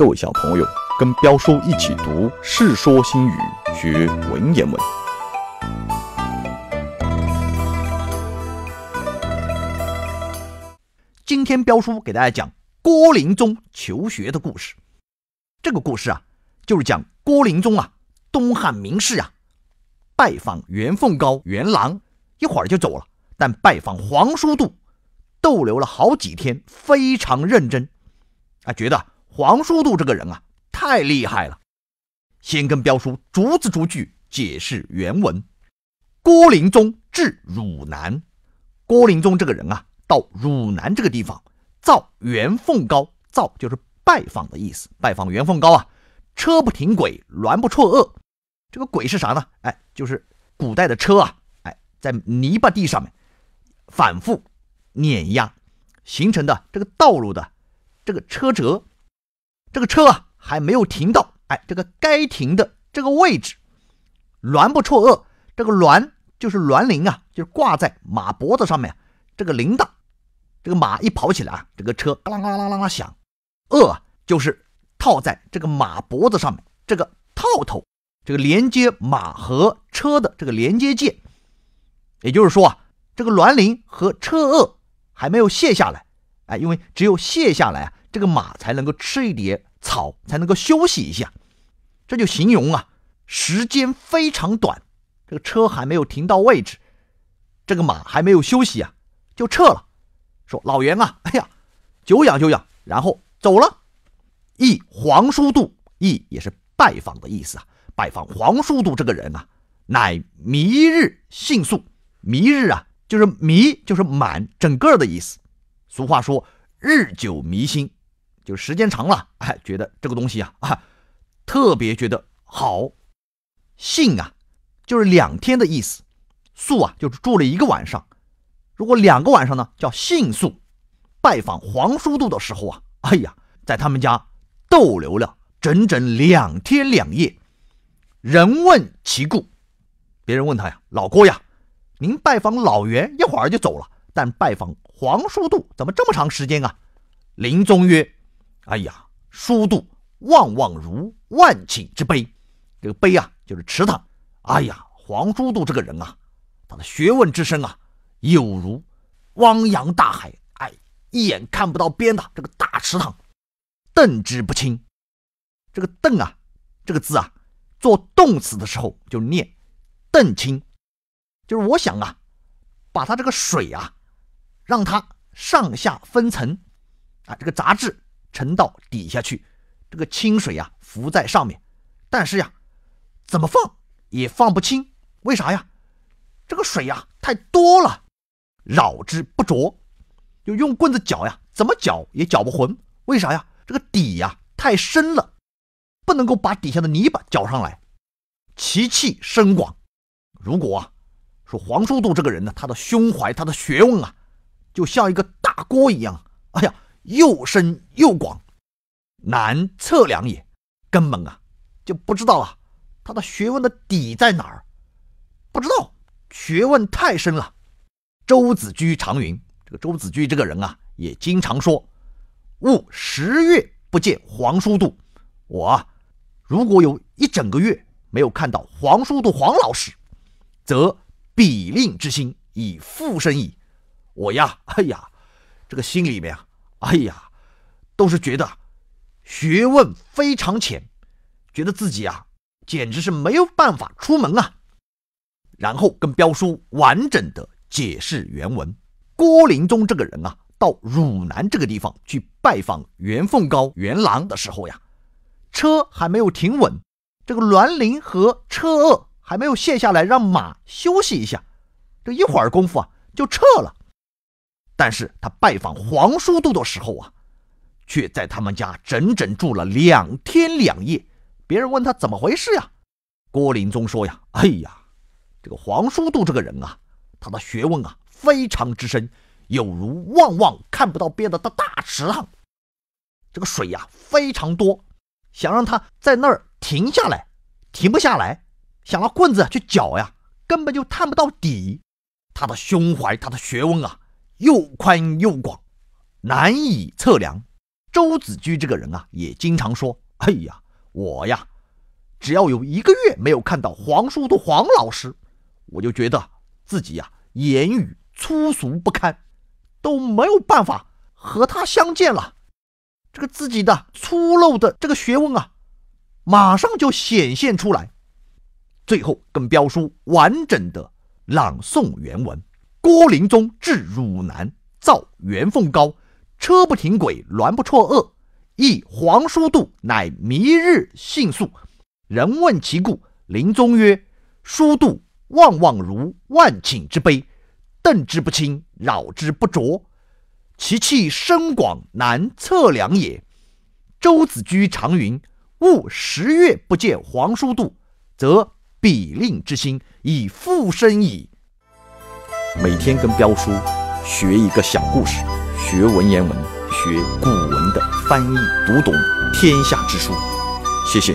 各位小朋友，跟彪叔一起读《世说新语》，学文言文。今天彪叔给大家讲郭林宗求学的故事。这个故事啊，就是讲郭林宗啊，东汉名士啊，拜访袁凤高、袁郎，一会儿就走了；但拜访皇叔度，逗留了好几天，非常认真啊，觉得。黄叔度这个人啊，太厉害了。先跟彪叔逐字逐句解释原文。郭林宗至汝南，郭林宗这个人啊，到汝南这个地方造元凤高，造就是拜访的意思，拜访元凤高啊，车不停轨，鸾不辍轭。这个轨是啥呢？哎，就是古代的车啊，哎，在泥巴地上面反复碾压形成的这个道路的这个车辙。这个车啊还没有停到，哎，这个该停的这个位置，鸾不绰轭。这个鸾就是鸾铃啊，就是挂在马脖子上面这个铃铛。这个马一跑起来啊，这个车嘎啦嘎啦啦啦响。轭就是套在这个马脖子上面这个套头，这个连接马和车的这个连接件。也就是说啊，这个鸾铃和车轭还没有卸下来，哎，因为只有卸下来啊。这个马才能够吃一点草，才能够休息一下，这就形容啊，时间非常短，这个车还没有停到位置，这个马还没有休息啊，就撤了。说老袁啊，哎呀，久仰久仰，然后走了。诣皇叔度，诣也是拜访的意思啊，拜访皇叔度这个人啊，乃弥日姓宿，弥日啊就是弥就是满整个的意思。俗话说日久弥新。就时间长了，哎，觉得这个东西啊啊，特别觉得好。信啊，就是两天的意思。宿啊，就是住了一个晚上。如果两个晚上呢，叫信宿。拜访黄叔度的时候啊，哎呀，在他们家逗留了整整两天两夜。人问其故，别人问他呀，老郭呀，您拜访老袁一会儿就走了，但拜访黄叔度怎么这么长时间啊？林宗曰。哎呀，书度望望如万顷之碑，这个碑啊就是池塘。哎呀，黄书度这个人啊，他的学问之深啊，有如汪洋大海，哎，一眼看不到边的这个大池塘，澄之不清。这个“澄”啊，这个字啊，做动词的时候就念“澄清”，就是我想啊，把他这个水啊，让它上下分层啊，这个杂质。沉到底下去，这个清水呀浮在上面，但是呀，怎么放也放不清，为啥呀？这个水呀太多了，扰之不着，就用棍子搅呀，怎么搅也搅不浑，为啥呀？这个底呀太深了，不能够把底下的泥巴搅上来，其气深广。如果啊，说黄叔度这个人呢，他的胸怀，他的学问啊，就像一个大锅一样，哎呀。又深又广，难测量也，根本啊就不知道啊他的学问的底在哪儿？不知道，学问太深了。周子居常云：“这个周子居这个人啊，也经常说，吾十月不见黄叔度，我如果有一整个月没有看到黄叔度黄老师，则比令之心已复生矣。我呀，哎呀，这个心里面啊。”哎呀，都是觉得学问非常浅，觉得自己啊简直是没有办法出门啊。然后跟彪叔完整的解释原文。郭林宗这个人啊，到汝南这个地方去拜访袁凤高、袁郎的时候呀，车还没有停稳，这个栾灵和车轭还没有卸下来，让马休息一下，这一会儿功夫啊就撤了。但是他拜访黄叔度的时候啊，却在他们家整整住了两天两夜。别人问他怎么回事呀？郭林宗说呀：“哎呀，这个黄叔度这个人啊，他的学问啊非常之深，有如望望看不到边的大池塘，这个水呀非常多，想让他在那儿停下来，停不下来。想拿棍子去搅呀，根本就探不到底。他的胸怀，他的学问啊。”又宽又广，难以测量。周子居这个人啊，也经常说：“哎呀，我呀，只要有一个月没有看到皇叔的黄老师，我就觉得自己呀，言语粗俗不堪，都没有办法和他相见了。这个自己的粗陋的这个学问啊，马上就显现出来。”最后，跟彪叔完整的朗诵原文。郭林宗至汝南，造元凤高，车不停轨，鸾不辍轭。亦皇叔度，乃迷日信宿。人问其故，林宗曰：“叔度望望如万顷之陂，瞪之不清，扰之不着。其气深广，难测量也。”周子居常云：“勿十月不见皇叔度，则比令之心以复生矣。”每天跟彪叔学一个小故事，学文言文，学古文的翻译，读懂天下之书。谢谢。